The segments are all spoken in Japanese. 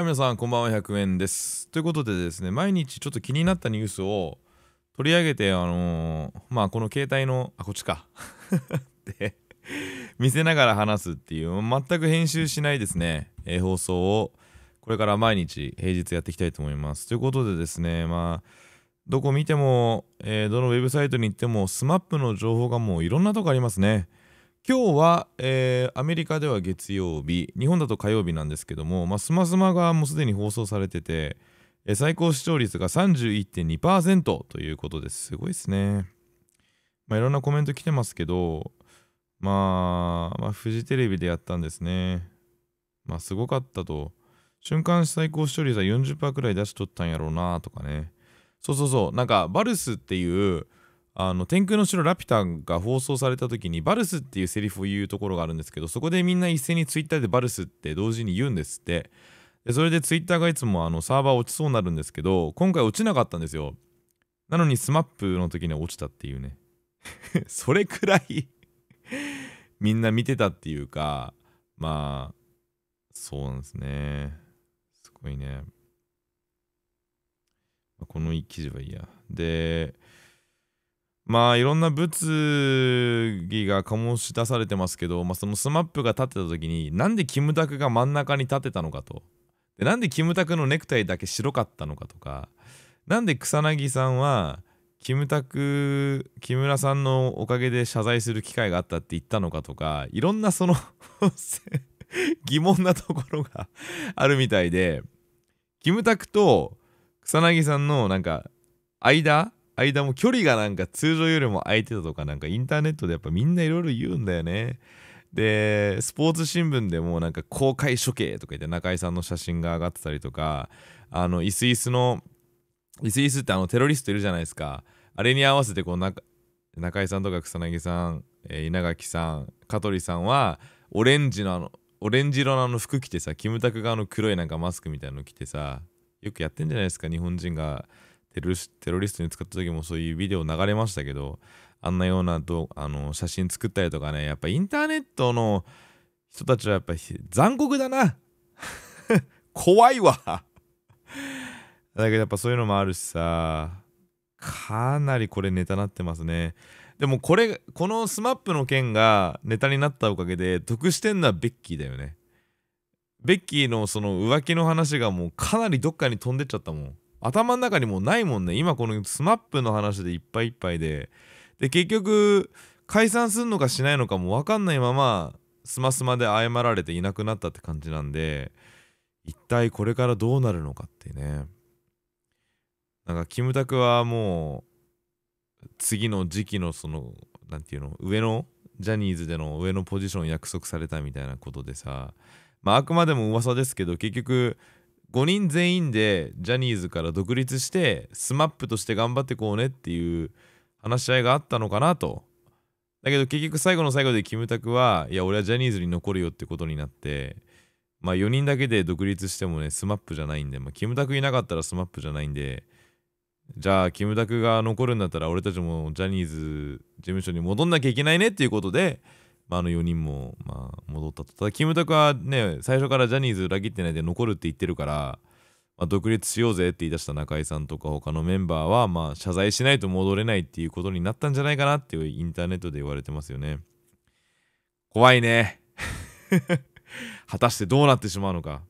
はい、皆さん、こんばんは、100円です。ということでですね、毎日ちょっと気になったニュースを取り上げて、あのー、まあ、この携帯の、あ、こっちか。で見せながら話すっていう、全く編集しないですね、えー、放送を、これから毎日、平日やっていきたいと思います。ということでですね、まあ、どこ見ても、えー、どのウェブサイトに行っても、SMAP の情報がもういろんなとこありますね。今日は、えー、アメリカでは月曜日、日本だと火曜日なんですけども、まあ、スマスマがもうすでに放送されてて、えー、最高視聴率が31.2%ということです。すごいですね。まあ、いろんなコメント来てますけど、まあ、まあ、フジテレビでやったんですね。まあ、すごかったと。瞬間最高視聴率は40%くらい出しとったんやろうなとかね。そうそうそう。なんか、バルスっていう、あの天空の城ラピュタが放送された時にバルスっていうセリフを言うところがあるんですけどそこでみんな一斉にツイッターでバルスって同時に言うんですってでそれでツイッターがいつもあのサーバー落ちそうになるんですけど今回落ちなかったんですよなのに SMAP の時には落ちたっていうね それくらいみんな見てたっていうかまあそうなんですねすごいねこの記事はいいやでまあいろんな物議が醸し出されてますけど、まあ、その SMAP が立ってた時になんでキムタクが真ん中に立てたのかとでなんでキムタクのネクタイだけ白かったのかとかなんで草薙さんはキムタク木村さんのおかげで謝罪する機会があったって言ったのかとかいろんなその 疑問なところがあるみたいでキムタクと草薙さんのなんか間間も距離がなんか通常よりも空いてたとかなんかインターネットでやっぱみんないろいろ言うんだよね。でスポーツ新聞でもなんか公開処刑とか言って中居さんの写真が上がってたりとかあのイスイスのイスイスってあのテロリストいるじゃないですかあれに合わせてこう中居さんとか草薙さん、えー、稲垣さん香取さんはオレンジのあのオレンジ色のあの服着てさキムタク側の黒いなんかマスクみたいなの着てさよくやってんじゃないですか日本人がテロテロリストに使った時もそういうビデオ流れましたけど、あんなようなどあの写真作ったりとかね、やっぱインターネットの人たちはやっぱ残酷だな 怖いわだけどやっぱそういうのもあるしさ、かなりこれネタなってますね。でもこれ、この SMAP の件がネタになったおかげで、得してんのはベッキーだよね。ベッキーのその浮気の話がもうかなりどっかに飛んでっちゃったもん。頭の中にもないもんね今この SMAP の話でいっぱいいっぱいでで結局解散すんのかしないのかも分かんないままスマスマで謝られていなくなったって感じなんで一体これからどうなるのかってねなんかキムタクはもう次の時期のその何て言うの上のジャニーズでの上のポジション約束されたみたいなことでさまああくまでも噂ですけど結局5人全員でジャニーズから独立して SMAP として頑張ってこうねっていう話し合いがあったのかなとだけど結局最後の最後でキムタクはいや俺はジャニーズに残るよってことになってまあ4人だけで独立してもね SMAP じゃないんで、まあ、キムタクいなかったら SMAP じゃないんでじゃあキムタクが残るんだったら俺たちもジャニーズ事務所に戻んなきゃいけないねっていうことでまあ、あの4人も、まあ、戻ったと。ただ、キムタクはね、最初からジャニーズ裏切ってないで残るって言ってるから、まあ、独立しようぜって言い出した中居さんとか他のメンバーは、まあ、謝罪しないと戻れないっていうことになったんじゃないかなっていうインターネットで言われてますよね。怖いね。果たしてどうなってしまうのか。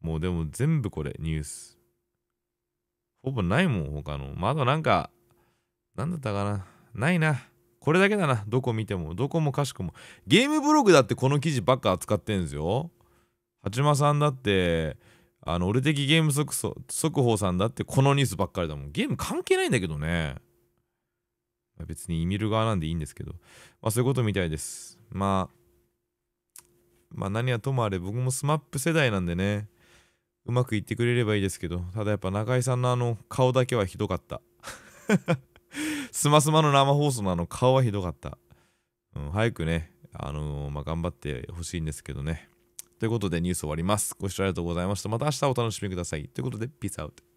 もうでも全部これ、ニュース。ほぼないもん、他の。まだなんか、なんだったかな。ないな。これだけだなどこ見てもどこもかしくもゲームブログだってこの記事ばっか扱ってんですよ八間さんだってあの俺的ゲーム速速報さんだってこのニュースばっかりだもんゲーム関係ないんだけどね別に見る側なんでいいんですけどまあそういうことみたいですまあまあ何はともあれ僕も smap 世代なんでねうまくいってくれればいいですけどただやっぱ中居さんのあの顔だけはひどかったスマスマの生放送のあの顔はひどかった。うん、早くね、あのー、まあ、頑張ってほしいんですけどね。ということでニュース終わります。ご視聴ありがとうございました。また明日お楽しみください。ということで、ピースアウト。